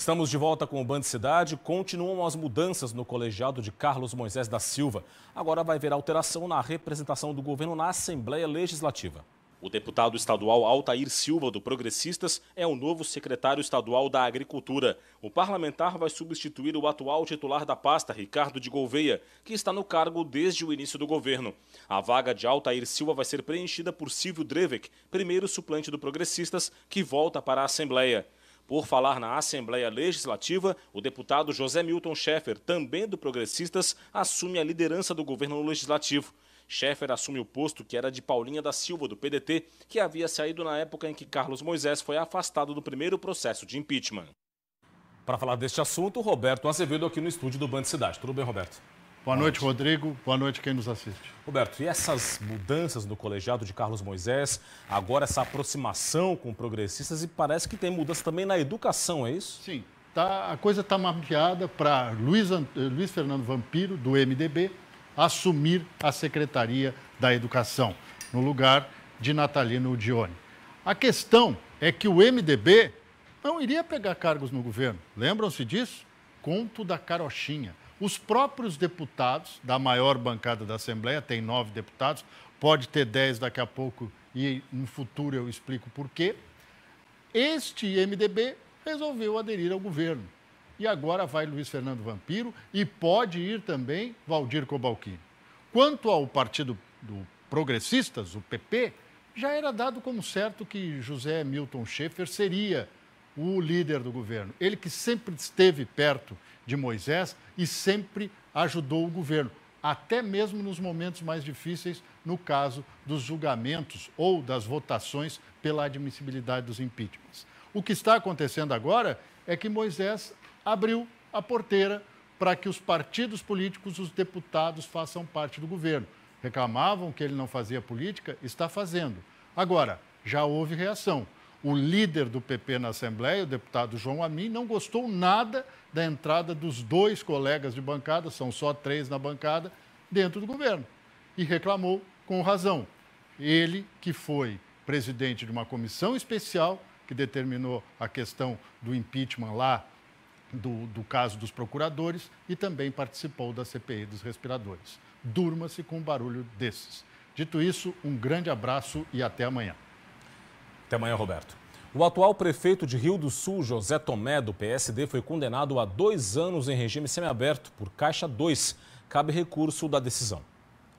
Estamos de volta com o Band Cidade. Continuam as mudanças no colegiado de Carlos Moisés da Silva. Agora vai haver alteração na representação do governo na Assembleia Legislativa. O deputado estadual Altair Silva, do Progressistas, é o novo secretário estadual da Agricultura. O parlamentar vai substituir o atual titular da pasta, Ricardo de Gouveia, que está no cargo desde o início do governo. A vaga de Altair Silva vai ser preenchida por Silvio Drevek, primeiro suplente do Progressistas, que volta para a Assembleia. Por falar na Assembleia Legislativa, o deputado José Milton Schaeffer, também do Progressistas, assume a liderança do governo legislativo. Schaeffer assume o posto que era de Paulinha da Silva, do PDT, que havia saído na época em que Carlos Moisés foi afastado do primeiro processo de impeachment. Para falar deste assunto, Roberto Azevedo aqui no estúdio do Band Cidade. Tudo bem, Roberto? Boa noite, Rodrigo. Boa noite quem nos assiste. Roberto, e essas mudanças no colegiado de Carlos Moisés, agora essa aproximação com progressistas e parece que tem mudança também na educação, é isso? Sim. Tá, a coisa está mapeada para Luiz, eh, Luiz Fernando Vampiro, do MDB, assumir a Secretaria da Educação, no lugar de Natalino Dione. A questão é que o MDB não iria pegar cargos no governo. Lembram-se disso? Conto da carochinha os próprios deputados da maior bancada da Assembleia, tem nove deputados, pode ter dez daqui a pouco e no futuro eu explico por quê. Este MDB resolveu aderir ao governo. E agora vai Luiz Fernando Vampiro e pode ir também Valdir Cobalquini. Quanto ao Partido do Progressistas, o PP, já era dado como certo que José Milton Schaefer seria o líder do governo. Ele que sempre esteve perto de Moisés e sempre ajudou o governo, até mesmo nos momentos mais difíceis, no caso dos julgamentos ou das votações pela admissibilidade dos impeachments. O que está acontecendo agora é que Moisés abriu a porteira para que os partidos políticos, os deputados, façam parte do governo. Reclamavam que ele não fazia política, está fazendo. Agora, já houve reação o líder do PP na Assembleia, o deputado João Amin, não gostou nada da entrada dos dois colegas de bancada, são só três na bancada, dentro do governo. E reclamou com razão. Ele, que foi presidente de uma comissão especial que determinou a questão do impeachment lá, do, do caso dos procuradores, e também participou da CPI dos respiradores. Durma-se com um barulho desses. Dito isso, um grande abraço e até amanhã. Até amanhã, Roberto. O atual prefeito de Rio do Sul, José Tomé, do PSD, foi condenado a dois anos em regime semiaberto por Caixa 2. Cabe recurso da decisão.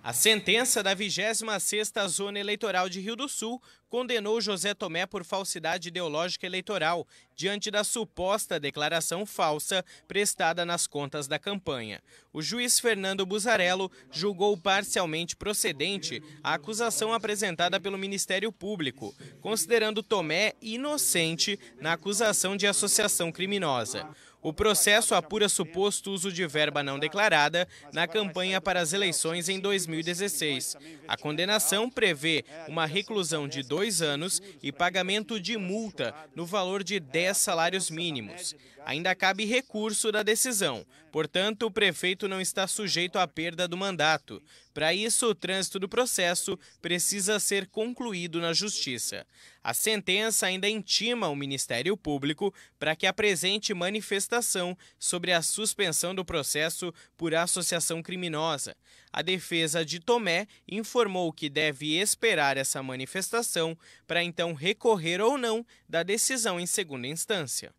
A sentença da 26ª Zona Eleitoral de Rio do Sul condenou José Tomé por falsidade ideológica eleitoral, diante da suposta declaração falsa prestada nas contas da campanha. O juiz Fernando Buzarello julgou parcialmente procedente a acusação apresentada pelo Ministério Público, considerando Tomé inocente na acusação de associação criminosa. O processo apura suposto uso de verba não declarada na campanha para as eleições em 2016. A condenação prevê uma reclusão de dois anos e pagamento de multa no valor de 10 salários mínimos. Ainda cabe recurso da decisão. Portanto, o prefeito não está sujeito à perda do mandato. Para isso, o trânsito do processo precisa ser concluído na Justiça. A sentença ainda intima o Ministério Público para que apresente manifestação sobre a suspensão do processo por associação criminosa. A defesa de Tomé informou que deve esperar essa manifestação para então recorrer ou não da decisão em segunda instância.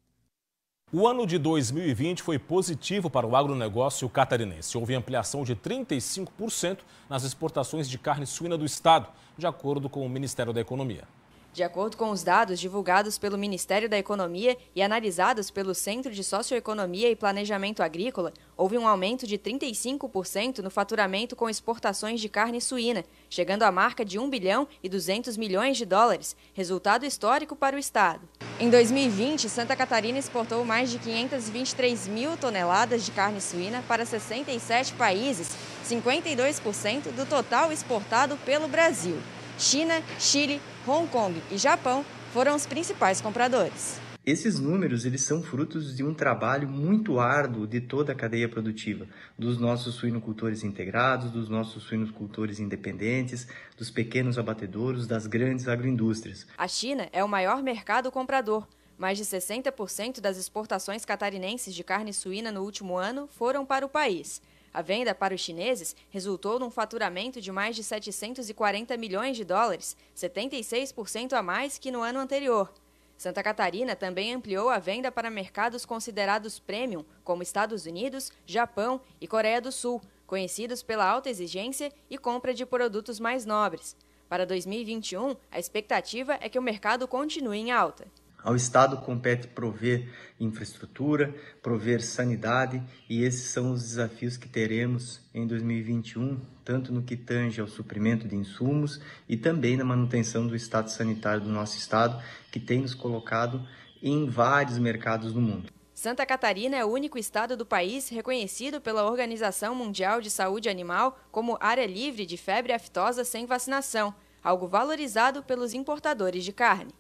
O ano de 2020 foi positivo para o agronegócio catarinense. Houve ampliação de 35% nas exportações de carne suína do estado, de acordo com o Ministério da Economia. De acordo com os dados divulgados pelo Ministério da Economia e analisados pelo Centro de Socioeconomia e Planejamento Agrícola, houve um aumento de 35% no faturamento com exportações de carne suína, chegando à marca de 1 bilhão e 200 milhões de dólares, resultado histórico para o Estado. Em 2020, Santa Catarina exportou mais de 523 mil toneladas de carne suína para 67 países, 52% do total exportado pelo Brasil. China, Chile, Hong Kong e Japão foram os principais compradores. Esses números eles são frutos de um trabalho muito árduo de toda a cadeia produtiva, dos nossos suinocultores integrados, dos nossos suinocultores independentes, dos pequenos abatedouros, das grandes agroindústrias. A China é o maior mercado comprador. Mais de 60% das exportações catarinenses de carne suína no último ano foram para o país. A venda para os chineses resultou num faturamento de mais de 740 milhões de dólares, 76% a mais que no ano anterior. Santa Catarina também ampliou a venda para mercados considerados premium, como Estados Unidos, Japão e Coreia do Sul, conhecidos pela alta exigência e compra de produtos mais nobres. Para 2021, a expectativa é que o mercado continue em alta. Ao Estado compete prover infraestrutura, prover sanidade, e esses são os desafios que teremos em 2021, tanto no que tange ao suprimento de insumos e também na manutenção do estado sanitário do nosso Estado, que tem nos colocado em vários mercados do mundo. Santa Catarina é o único estado do país reconhecido pela Organização Mundial de Saúde Animal como área livre de febre aftosa sem vacinação, algo valorizado pelos importadores de carne.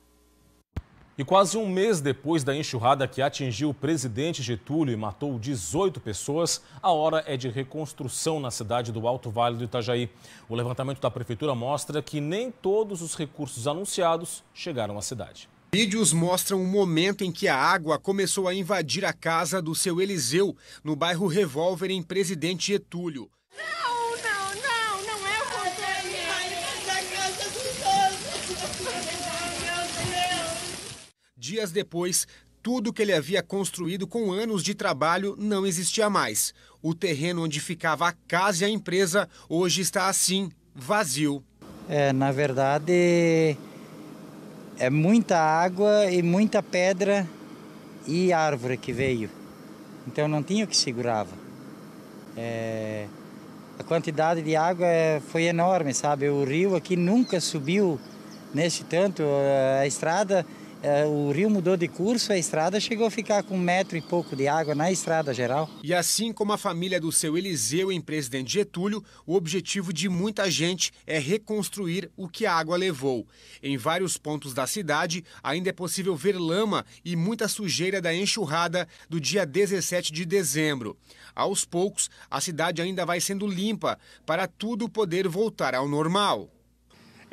E quase um mês depois da enxurrada que atingiu o presidente Getúlio e matou 18 pessoas, a hora é de reconstrução na cidade do Alto Vale do Itajaí. O levantamento da prefeitura mostra que nem todos os recursos anunciados chegaram à cidade. Vídeos mostram o momento em que a água começou a invadir a casa do seu Eliseu, no bairro Revolver, em Presidente Getúlio. Não! Dias depois, tudo que ele havia construído com anos de trabalho não existia mais. O terreno onde ficava a casa e a empresa hoje está assim, vazio. É, na verdade, é muita água e muita pedra e árvore que veio. Então não tinha o que segurava. É, a quantidade de água é, foi enorme, sabe? O rio aqui nunca subiu nesse tanto. É, a estrada é, o rio mudou de curso, a estrada chegou a ficar com um metro e pouco de água na estrada geral. E assim como a família do seu Eliseu em Presidente Getúlio, o objetivo de muita gente é reconstruir o que a água levou. Em vários pontos da cidade, ainda é possível ver lama e muita sujeira da enxurrada do dia 17 de dezembro. Aos poucos, a cidade ainda vai sendo limpa para tudo poder voltar ao normal.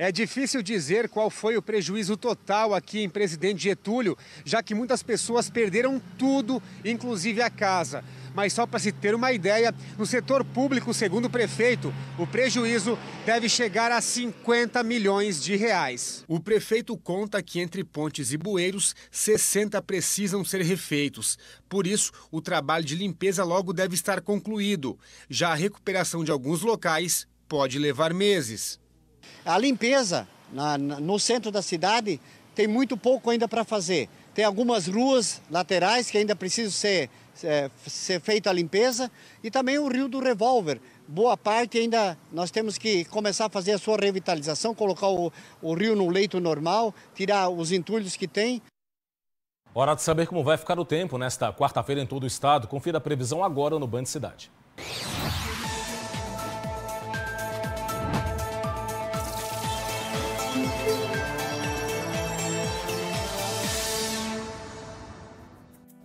É difícil dizer qual foi o prejuízo total aqui em Presidente Getúlio, já que muitas pessoas perderam tudo, inclusive a casa. Mas só para se ter uma ideia, no setor público, segundo o prefeito, o prejuízo deve chegar a 50 milhões de reais. O prefeito conta que entre pontes e bueiros, 60 precisam ser refeitos. Por isso, o trabalho de limpeza logo deve estar concluído. Já a recuperação de alguns locais pode levar meses. A limpeza na, na, no centro da cidade tem muito pouco ainda para fazer. Tem algumas ruas laterais que ainda precisam ser, ser, é, ser feita a limpeza e também o Rio do Revólver. Boa parte ainda nós temos que começar a fazer a sua revitalização, colocar o, o rio no leito normal, tirar os entulhos que tem. Hora de saber como vai ficar o tempo nesta quarta-feira em todo o estado. Confira a previsão agora no Band Cidade.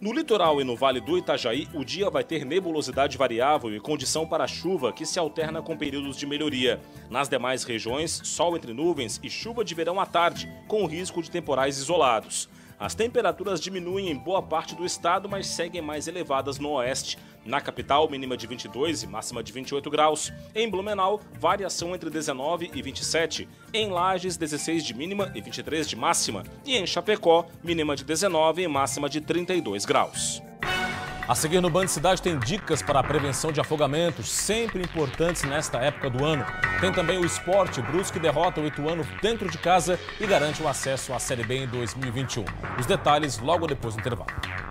No litoral e no Vale do Itajaí, o dia vai ter nebulosidade variável e condição para chuva que se alterna com períodos de melhoria. Nas demais regiões, sol entre nuvens e chuva de verão à tarde, com risco de temporais isolados. As temperaturas diminuem em boa parte do estado, mas seguem mais elevadas no oeste. Na capital, mínima de 22 e máxima de 28 graus. Em Blumenau, variação entre 19 e 27. Em Lages, 16 de mínima e 23 de máxima. E em Chapecó, mínima de 19 e máxima de 32 graus. A seguir no Band Cidade tem dicas para a prevenção de afogamentos, sempre importantes nesta época do ano. Tem também o esporte, Brusque derrota o Ituano dentro de casa e garante o acesso à Série B em 2021. Os detalhes logo depois do intervalo.